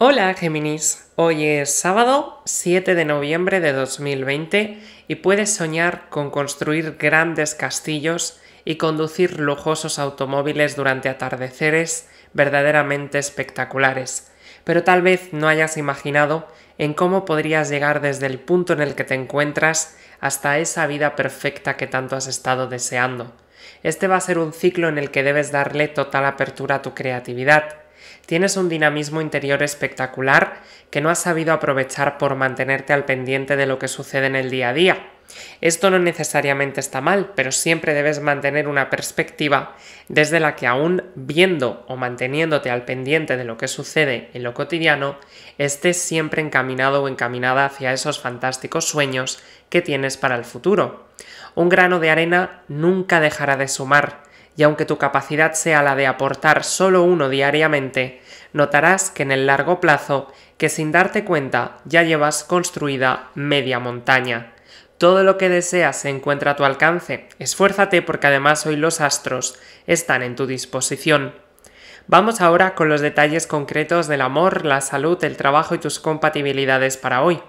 Hola Géminis, hoy es sábado 7 de noviembre de 2020 y puedes soñar con construir grandes castillos y conducir lujosos automóviles durante atardeceres verdaderamente espectaculares, pero tal vez no hayas imaginado en cómo podrías llegar desde el punto en el que te encuentras hasta esa vida perfecta que tanto has estado deseando. Este va a ser un ciclo en el que debes darle total apertura a tu creatividad Tienes un dinamismo interior espectacular que no has sabido aprovechar por mantenerte al pendiente de lo que sucede en el día a día. Esto no necesariamente está mal, pero siempre debes mantener una perspectiva desde la que aún viendo o manteniéndote al pendiente de lo que sucede en lo cotidiano, estés siempre encaminado o encaminada hacia esos fantásticos sueños que tienes para el futuro. Un grano de arena nunca dejará de sumar, y aunque tu capacidad sea la de aportar solo uno diariamente, notarás que en el largo plazo, que sin darte cuenta ya llevas construida media montaña. Todo lo que deseas se encuentra a tu alcance. Esfuérzate porque además hoy los astros están en tu disposición. Vamos ahora con los detalles concretos del amor, la salud, el trabajo y tus compatibilidades para hoy.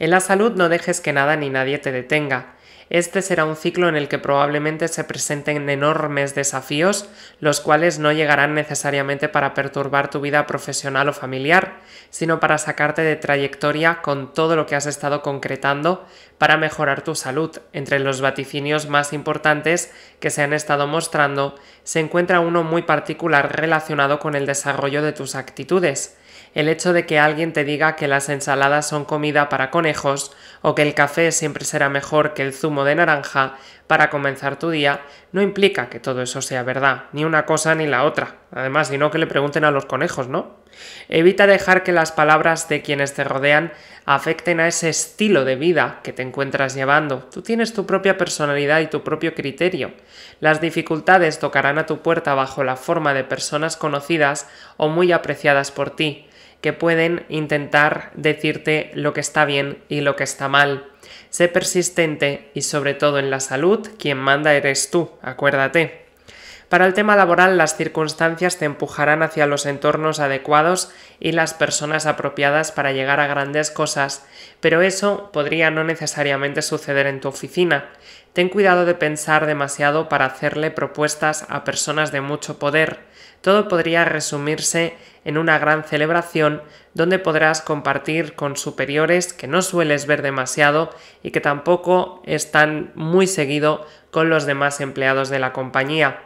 En la salud no dejes que nada ni nadie te detenga. Este será un ciclo en el que probablemente se presenten enormes desafíos, los cuales no llegarán necesariamente para perturbar tu vida profesional o familiar, sino para sacarte de trayectoria con todo lo que has estado concretando para mejorar tu salud. Entre los vaticinios más importantes que se han estado mostrando, se encuentra uno muy particular relacionado con el desarrollo de tus actitudes el hecho de que alguien te diga que las ensaladas son comida para conejos o que el café siempre será mejor que el zumo de naranja para comenzar tu día no implica que todo eso sea verdad, ni una cosa ni la otra. Además, sino que le pregunten a los conejos, ¿no? Evita dejar que las palabras de quienes te rodean afecten a ese estilo de vida que te encuentras llevando. Tú tienes tu propia personalidad y tu propio criterio. Las dificultades tocarán a tu puerta bajo la forma de personas conocidas o muy apreciadas por ti que pueden intentar decirte lo que está bien y lo que está mal. Sé persistente y sobre todo en la salud, quien manda eres tú, acuérdate. Para el tema laboral, las circunstancias te empujarán hacia los entornos adecuados y las personas apropiadas para llegar a grandes cosas, pero eso podría no necesariamente suceder en tu oficina. Ten cuidado de pensar demasiado para hacerle propuestas a personas de mucho poder. Todo podría resumirse en una gran celebración donde podrás compartir con superiores que no sueles ver demasiado y que tampoco están muy seguido con los demás empleados de la compañía.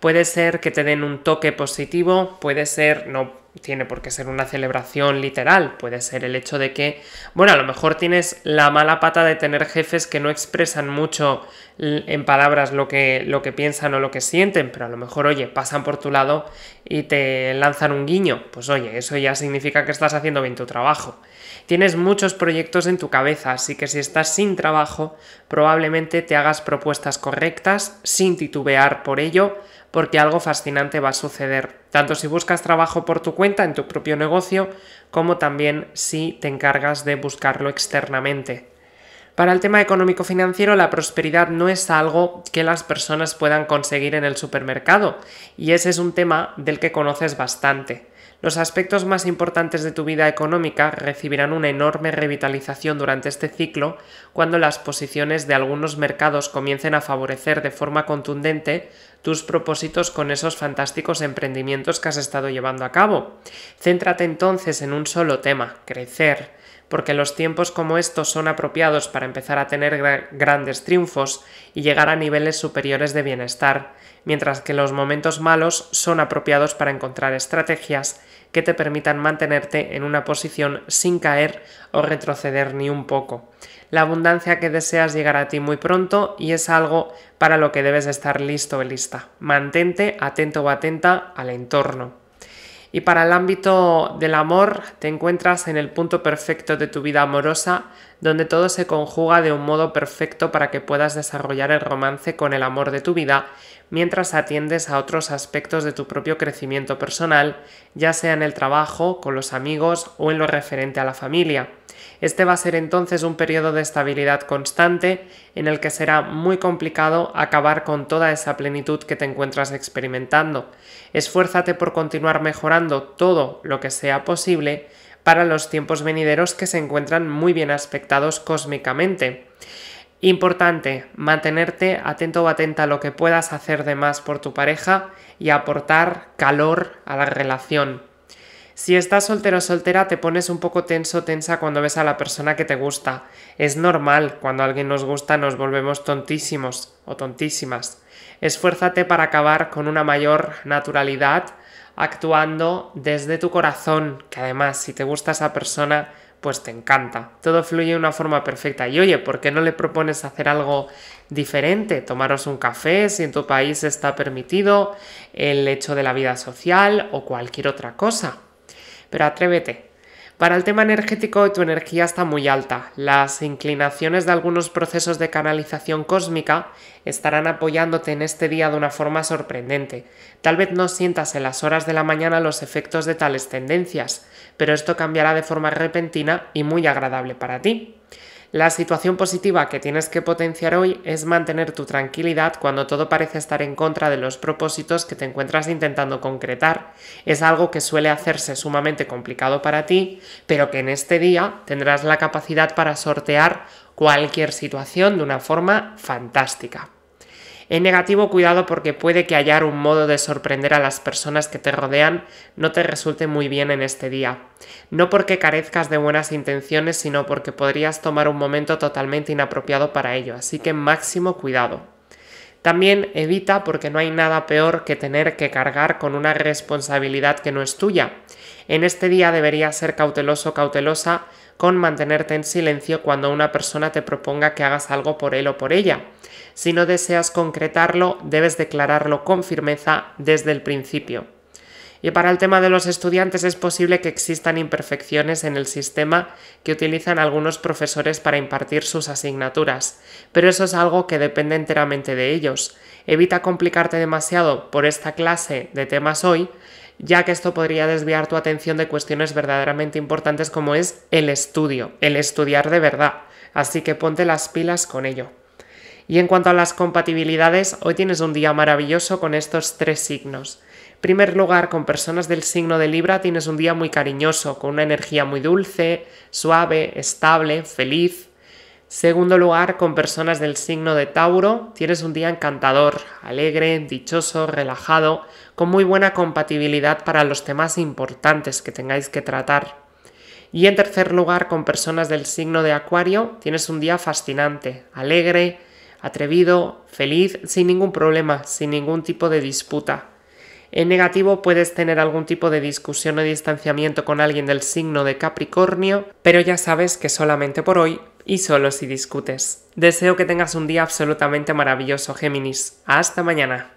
Puede ser que te den un toque positivo, puede ser, no tiene por qué ser una celebración literal, puede ser el hecho de que, bueno, a lo mejor tienes la mala pata de tener jefes que no expresan mucho en palabras lo que, lo que piensan o lo que sienten, pero a lo mejor, oye, pasan por tu lado y te lanzan un guiño pues oye, eso ya significa que estás haciendo bien tu trabajo. Tienes muchos proyectos en tu cabeza, así que si estás sin trabajo, probablemente te hagas propuestas correctas sin titubear por ello, porque algo fascinante va a suceder, tanto si buscas trabajo por tu cuenta en tu propio negocio, como también si te encargas de buscarlo externamente. Para el tema económico-financiero, la prosperidad no es algo que las personas puedan conseguir en el supermercado, y ese es un tema del que conoces bastante. Los aspectos más importantes de tu vida económica recibirán una enorme revitalización durante este ciclo cuando las posiciones de algunos mercados comiencen a favorecer de forma contundente tus propósitos con esos fantásticos emprendimientos que has estado llevando a cabo. Céntrate entonces en un solo tema, crecer porque los tiempos como estos son apropiados para empezar a tener grandes triunfos y llegar a niveles superiores de bienestar, mientras que los momentos malos son apropiados para encontrar estrategias que te permitan mantenerte en una posición sin caer o retroceder ni un poco. La abundancia que deseas llegar a ti muy pronto y es algo para lo que debes estar listo o lista. Mantente atento o atenta al entorno. Y para el ámbito del amor, te encuentras en el punto perfecto de tu vida amorosa, donde todo se conjuga de un modo perfecto para que puedas desarrollar el romance con el amor de tu vida, mientras atiendes a otros aspectos de tu propio crecimiento personal, ya sea en el trabajo, con los amigos o en lo referente a la familia. Este va a ser entonces un periodo de estabilidad constante en el que será muy complicado acabar con toda esa plenitud que te encuentras experimentando. Esfuérzate por continuar mejorando todo lo que sea posible para los tiempos venideros que se encuentran muy bien aspectados cósmicamente. Importante, mantenerte atento o atenta a lo que puedas hacer de más por tu pareja y aportar calor a la relación. Si estás soltero o soltera, te pones un poco tenso tensa cuando ves a la persona que te gusta. Es normal, cuando a alguien nos gusta nos volvemos tontísimos o tontísimas. Esfuérzate para acabar con una mayor naturalidad, actuando desde tu corazón, que además si te gusta esa persona, pues te encanta. Todo fluye de una forma perfecta. Y oye, ¿por qué no le propones hacer algo diferente? Tomaros un café, si en tu país está permitido, el hecho de la vida social o cualquier otra cosa pero atrévete. Para el tema energético, tu energía está muy alta. Las inclinaciones de algunos procesos de canalización cósmica estarán apoyándote en este día de una forma sorprendente. Tal vez no sientas en las horas de la mañana los efectos de tales tendencias, pero esto cambiará de forma repentina y muy agradable para ti. La situación positiva que tienes que potenciar hoy es mantener tu tranquilidad cuando todo parece estar en contra de los propósitos que te encuentras intentando concretar. Es algo que suele hacerse sumamente complicado para ti, pero que en este día tendrás la capacidad para sortear cualquier situación de una forma fantástica. En negativo, cuidado porque puede que hallar un modo de sorprender a las personas que te rodean no te resulte muy bien en este día. No porque carezcas de buenas intenciones, sino porque podrías tomar un momento totalmente inapropiado para ello, así que máximo cuidado. También evita porque no hay nada peor que tener que cargar con una responsabilidad que no es tuya. En este día deberías ser cauteloso cautelosa con mantenerte en silencio cuando una persona te proponga que hagas algo por él o por ella. Si no deseas concretarlo, debes declararlo con firmeza desde el principio. Y para el tema de los estudiantes es posible que existan imperfecciones en el sistema que utilizan algunos profesores para impartir sus asignaturas, pero eso es algo que depende enteramente de ellos. Evita complicarte demasiado por esta clase de temas hoy, ya que esto podría desviar tu atención de cuestiones verdaderamente importantes como es el estudio, el estudiar de verdad. Así que ponte las pilas con ello. Y en cuanto a las compatibilidades, hoy tienes un día maravilloso con estos tres signos. En primer lugar, con personas del signo de Libra tienes un día muy cariñoso, con una energía muy dulce, suave, estable, feliz, Segundo lugar, con personas del signo de Tauro, tienes un día encantador, alegre, dichoso, relajado, con muy buena compatibilidad para los temas importantes que tengáis que tratar. Y en tercer lugar, con personas del signo de Acuario, tienes un día fascinante, alegre, atrevido, feliz, sin ningún problema, sin ningún tipo de disputa. En negativo puedes tener algún tipo de discusión o distanciamiento con alguien del signo de Capricornio, pero ya sabes que solamente por hoy y solo si discutes. Deseo que tengas un día absolutamente maravilloso, Géminis. Hasta mañana.